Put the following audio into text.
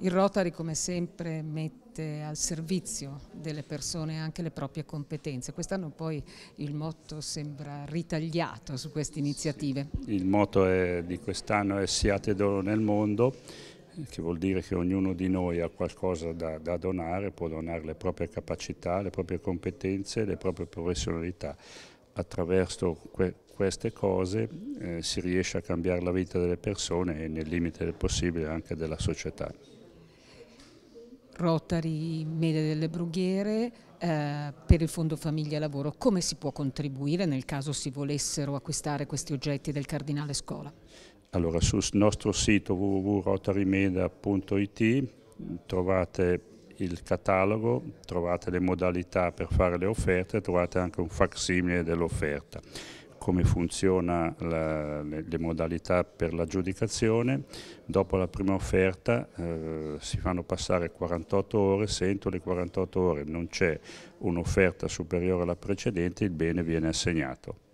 Il Rotary come sempre mette al servizio delle persone anche le proprie competenze. Quest'anno poi il motto sembra ritagliato su queste iniziative. Sì, il motto è, di quest'anno è siate d'oro nel mondo, che vuol dire che ognuno di noi ha qualcosa da, da donare, può donare le proprie capacità, le proprie competenze, le proprie professionalità attraverso que queste cose eh, si riesce a cambiare la vita delle persone e nel limite del possibile anche della società. Rotary Mele delle Brughiere eh, per il Fondo Famiglia Lavoro. Come si può contribuire nel caso si volessero acquistare questi oggetti del Cardinale Scola? Allora, sul nostro sito www.rotarymeda.it trovate il catalogo, trovate le modalità per fare le offerte, trovate anche un facsimile dell'offerta come funziona la, le, le, modalità per l'aggiudicazione, dopo la prima offerta eh, si fanno passare 48 ore, se entro le 48 ore non c'è un'offerta superiore alla precedente il bene viene assegnato.